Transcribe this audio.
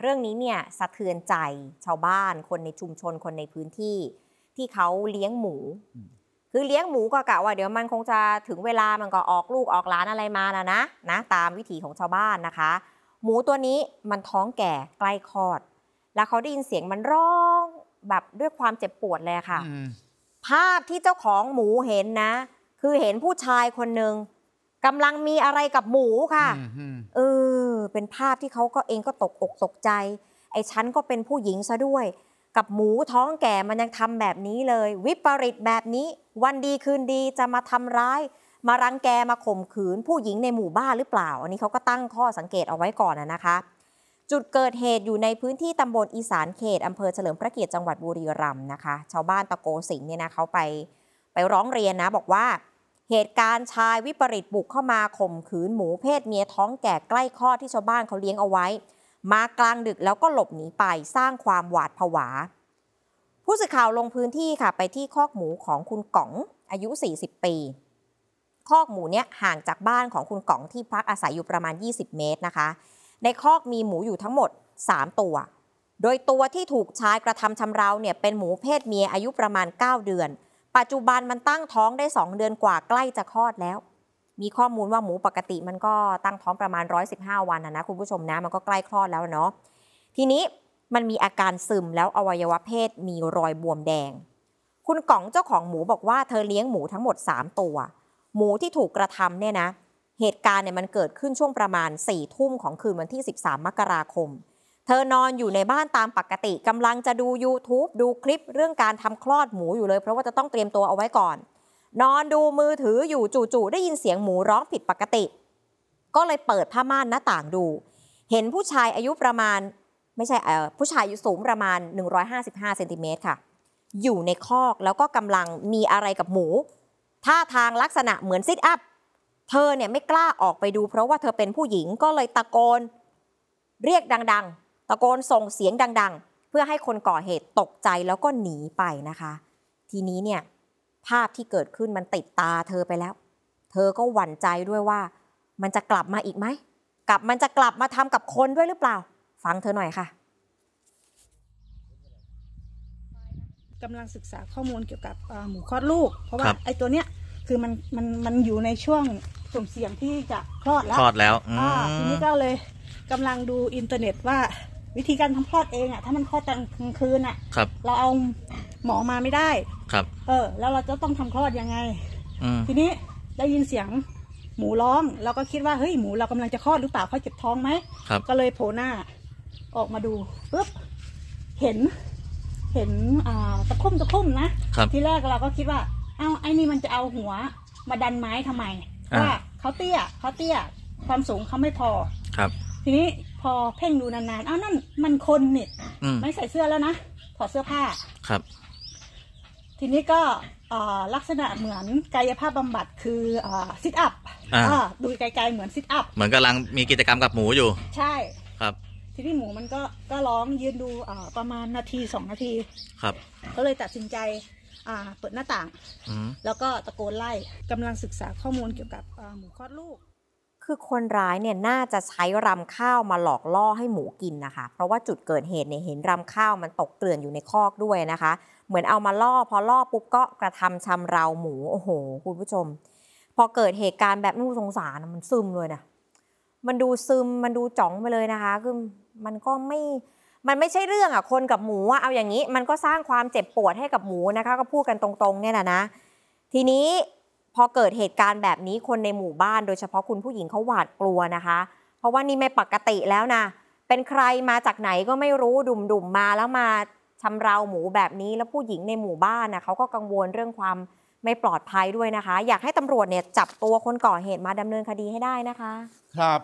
เรื่องนี้เนี่ยสะเทือนใจชาวบ้านคนในชุมชนคนในพื้นที่ ที่เขาเลี้ยงหมู คือเลี้ยงหมูก็กะว่า เดี๋ยวมันคงจะถึงเวลามันก็ออกลูกออกหลานอะไรมาแล้วนะนะ ตามวิถีของชาวบ้านนะคะ หมูตัวนี้มันท้องแก่ใกล้คลอด แล้วเขาได้ยินเสียงมันร้องแบบด้วยความเจ็บปวดเลยค่ะภาพที่เจ้าของหมูเห็นนะ คือเห็นผู้ชายคนหนึ่งกำลังมีอะไรกับหมูค่ะเอเป็นภาพที่เขาก็เองก็ตกอกตกใจ ไอ้ฉันก็เป็นผู้หญิงซะด้วย กับหมูท้องแก่มันยังทำแบบนี้เลย วิปริตแบบนี้ วันดีคืนดีจะมาทำร้าย มารังแกมาข่มขืน ผู้หญิงในหมู่บ้านหรือเปล่า อันนี้เขาก็ตั้งข้อสังเกตเอาไว้ก่อนนะคะ จุดเกิดเหตุอยู่ในพื้นที่ตำบลอีสานเขตอำเภอเฉลิมพระเกียรติจังหวัดบุรีรัมย์นะคะชาวบ้านตะโกสิงเนี่ยนะเขาไปไปร้องเรียนนะบอกว่าเหตุการณ์ชายวิปริตบุกเข้ามาข่มขืนหมูเพศเมียท้องแก่ใกล้คลอดที่ชาวบ้านเขาเลี้ยงเอาไว้ มากลางดึกแล้วก็หลบหนีไปสร้างความหวาดผวา ผู้สื่อข่าวลงพื้นที่ค่ะไปที่คอกหมูของคุณก๋อง อายุ 40 ปีคอกหมูเนี้ยห่างจากบ้านของคุณก๋องที่พักอาศัยอยู่ประมาณ 20 เมตรนะคะในคอกมีหมูอยู่ทั้งหมด 3 ตัว โดยตัวที่ถูกชายกระทำชำราวเนี่ยเป็นหมูเพศเมียอายุประมาณ 9 เดือนปัจจุบันมันตั้งท้องได้ 2 เดือนกว่าใกล้จะคลอดแล้ว มีข้อมูลว่าหมูปกติมันก็ตั้งท้องประมาณ 115 วันนะนะคุณผู้ชมนะมันก็ใกล้คลอดแล้วเนาะ ทีนี้มันมีอาการซึมแล้วอวัยวะเพศมีรอยบวมแดง คุณก๋องเจ้าของหมูบอกว่าเธอเลี้ยงหมูทั้งหมด 3 ตัว หมูที่ถูกกระทำเนี่ยนะ เหตุการณ์เนี่ยมันเกิดขึ้นช่วงประมาณ4ี่ทุ่มของคืนวันที่ 13 มกราคมเธอนอนอยู่ในบ้านตามปกติ กำลังจะดู YouTube ดูคลิปเรื่องการทำคลอดหมูอยู่เลยเพราะว่าจะต้องเตรียมตัวเอาไว้ก่อน นอนดูมือถืออยู่จู่ๆได้ยินเสียงหมูร้องผิดปกติ ก็เลยเปิดผ้าม่านหน้าต่างดู เห็นผู้ชายอายุประมาณไม่ใช่เออผู้ชายอายุสูงประมาณ 155เซนติเมตรค่ะ อยู่ในคอกแล้วก็กำลังมีอะไรกับหมูท่าทางลักษณะเหมือนซิดอัพเธอเนี่ยไม่กล้าออกไปดูเพราะว่าเธอเป็นผู้หญิงก็เลยตะโกนเรียกดังตะโกนส่งเสียงดัง ๆ เพื่อให้คนก่อเหตุตกใจแล้วก็หนีไปนะคะ ทีนี้เนี่ย ภาพที่เกิดขึ้นมันติดตาเธอไปแล้ว เธอก็หวั่นใจด้วยว่ามันจะกลับมาอีกไหม กลับมันจะกลับมาทำกับคนด้วยหรือเปล่า ฟังเธอหน่อยค่ะกำลังศึกษาข้อมูลเกี่ยวกับหมูคลอดลูกเพราะว่าไอ้ตัวเนี้ยคือมันมันมันอยู่ในช่วงส่มเสี่ยงที่จะคลอดแล้วคลอดแล้วอ่าทีนี้ก็เลยกำลังดูอินเทอร์เน็ตว่าวิธีการทำคลอดเองอะถ้ามันคลอดตอนกลางคืนอะครับ เราเอาหมอมาไม่ได้ครับ เออแล้วเราจะต้องทำคลอดยังไงทีนี้ได้ยินเสียงหมูร้องเราก็คิดว่าเฮ้ยหมูเรากำลังจะคลอดหรือเปล่าเขาเจ็บท้องไหมครับก็เลยโผล่หน้า ออกมาดูปุ๊บเห็นเห็นอ่าตะคุ่มตะคุ่มนะทีแรกเราก็คิดว่า เอ้าไอ้นี่มันจะเอาหัวมาดันไม้ทำไมว่าเขาเตี้ยเขาเตี้ยความสูงเขาไม่พอครับ ทีนี้พอเพ่งดูนานๆเอ้านั่นมันคนเนี่ยมไม่ใส่เสื้อแล้วนะถอดเสื้อผ้า ครับ ทีนี้ก็ลักษณะเหมือนกายภาพบำบัดคือซิทอัพดูไกลๆเหมือนซิทอัพเหมือนกำลังมีกิจกรรมกับหมูอยู่ ใช่ ครับ ทีนี้หมูมันก็ก็ร้องยืนดูประมาณนาทีสองนาที ครับ ก็เลยตัดสินใจเปิดหน้าต่าง แล้วก็ตะโกนไล่กำลังศึกษาข้อมูลเกี่ยวกับหมูคลอดลูกคือคนร้ายเนี่ยน่าจะใช้รำข้าวมาหลอกล่อให้หมูกินนะคะ เพราะว่าจุดเกิดเหตุเนี่ยเห็นรำข้าวมันตกเกลื่อนอยู่ในคอกด้วยนะคะ เหมือนเอามาล่อ พอล่อปุ๊บก็กระทำชำเราหมูโอ้โห คุณผู้ชม พอเกิดเหตุการณ์แบบนู้สงสารมันซึมเลยนะมันดูซึมมันดูจ๋องไปเลยนะคะ คือมันก็ไม่มันไม่ใช่เรื่องอ่ะคนกับหมูอะเอาอย่างนี้มันก็สร้างความเจ็บปวดให้กับหมูนะคะ ก็พูดกันตรงๆ เนี่ยแหละนะ ทีนี้พอเกิดเหตุการณ์แบบนี้คนในหมู่บ้านโดยเฉพาะคุณผู้หญิงเขาหวาดกลัวนะคะ เพราะว่านี่ไม่ปกติแล้วนะเป็นใครมาจากไหนก็ไม่รู้ดุมๆมมาแล้วมาชำเราหมูแบบนี้แล้วผู้หญิงในหมู่บ้านนะเขาก็กังวลเรื่องความไม่ปลอดภัยด้วยนะคะ อยากให้ตำรวจเนี่ยจับตัวคนก่อเหตุมาดำเนินคดีให้ได้นะคะ ครับ